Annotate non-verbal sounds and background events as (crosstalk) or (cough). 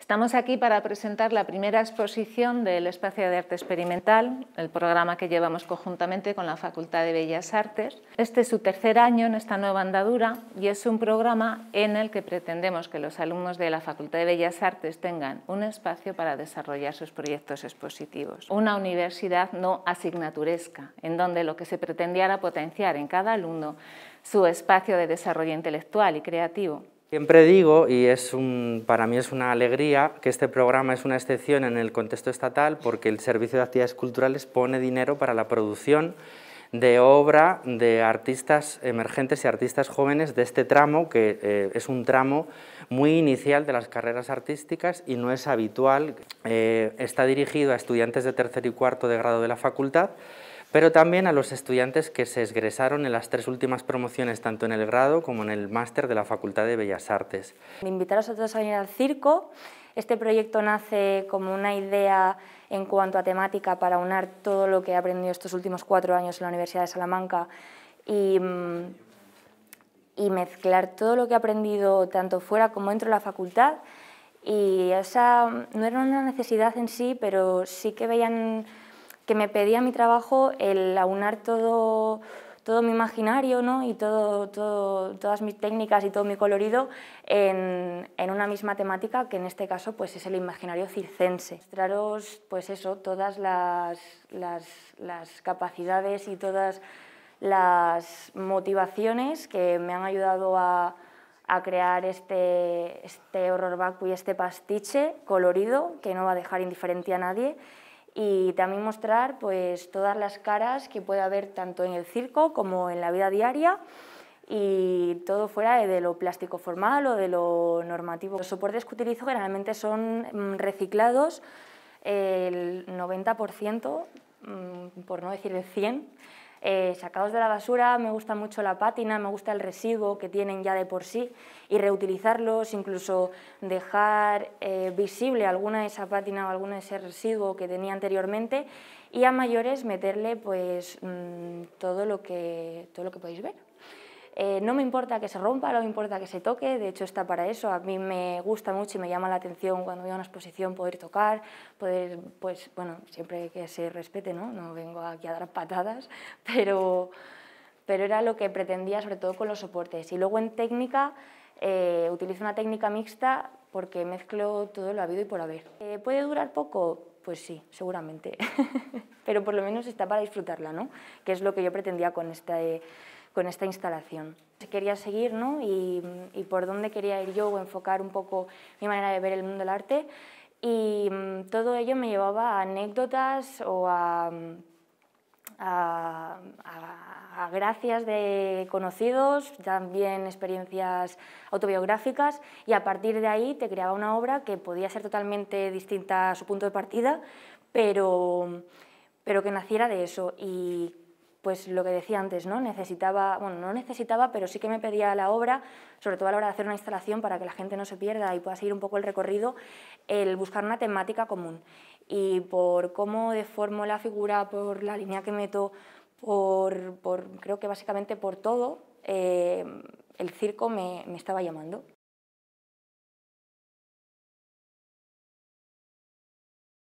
Estamos aquí para presentar la primera exposición del Espacio de Arte Experimental, el programa que llevamos conjuntamente con la Facultad de Bellas Artes. Este es su tercer año en esta nueva andadura y es un programa en el que pretendemos que los alumnos de la Facultad de Bellas Artes tengan un espacio para desarrollar sus proyectos expositivos. Una universidad no asignaturesca, en donde lo que se pretendía era potenciar en cada alumno su espacio de desarrollo intelectual y creativo Siempre digo, y es para mí es una alegría, que este programa es una excepción en el contexto estatal porque el Servicio de Actividades Culturales pone dinero para la producción de obra de artistas emergentes y artistas jóvenes de este tramo, que eh, es un tramo muy inicial de las carreras artísticas y no es habitual. Eh, está dirigido a estudiantes de tercer y cuarto de grado de la facultad pero también a los estudiantes que se egresaron en las tres últimas promociones, tanto en el grado como en el máster de la Facultad de Bellas Artes. Invitaros a todos a venir al circo. Este proyecto nace como una idea en cuanto a temática para unar todo lo que he aprendido estos últimos cuatro años en la Universidad de Salamanca y, mm, y mezclar todo lo que he aprendido tanto fuera como dentro de la facultad. Y esa no era una necesidad en sí, pero sí que veían que me pedía mi trabajo el aunar todo, mi imaginario y todas mis técnicas y todo mi colorido en, una misma temática, que en este caso pues, es el imaginario circense. Mostraros pues eso, todas las, capacidades y todas las motivaciones que me han ayudado a, crear este, este horror vacu y este pastiche colorido que no va a dejar indiferente a nadie y también mostrar pues, todas las caras que puede haber tanto en el circo como en la vida diaria y todo fuera de lo plástico formal o de lo normativo. Los soportes que utilizo generalmente son mm, reciclados, el 90%, mm, por no decir el 100%, eh, Sacaos de la basura, me gusta mucho la pátina, me gusta el residuo que tienen ya de por sí y reutilizarlos, incluso dejar eh, visible alguna de esa pátina o algún de ese residuo que tenía anteriormente y a mayores meterle pues mm, todo, lo que, todo lo que podéis ver. Eh, no me importa que se rompa, no me importa que se toque, de hecho está para eso. A mí me gusta mucho y me llama la atención cuando voy a una exposición poder tocar, poder, pues bueno, siempre que se respete, ¿no? No vengo aquí a dar patadas, (laughs) pero, pero era lo que pretendía sobre todo con los soportes. Y luego en técnica eh, utilizo una técnica mixta porque mezclo todo lo habido y por haber. Eh, ¿Puede durar poco? Pues sí, seguramente. (laughs) pero por lo menos está para disfrutarla, ¿no? Que es lo que yo pretendía con este con esta instalación. Quería seguir ¿no? y, por dónde quería ir yo o enfocar un poco mi manera de ver el mundo del arte y mm, todo ello me llevaba a anécdotas o mm, a a, gracias de conocidos, también experiencias autobiográficas y a partir de ahí te creaba una obra que podía ser totalmente distinta a su punto de partida, pero, pero que naciera de eso. Y pues lo que decía antes, ¿no? Necesitaba, bueno, no necesitaba, pero sí que me pedía la obra, sobre todo a la hora de hacer una instalación para que la gente no se pierda y pueda seguir un poco el recorrido, el buscar una temática común. Y por cómo deformo la figura, por la línea que meto, por, creo que básicamente por todo, eh, el circo me, me estaba llamando.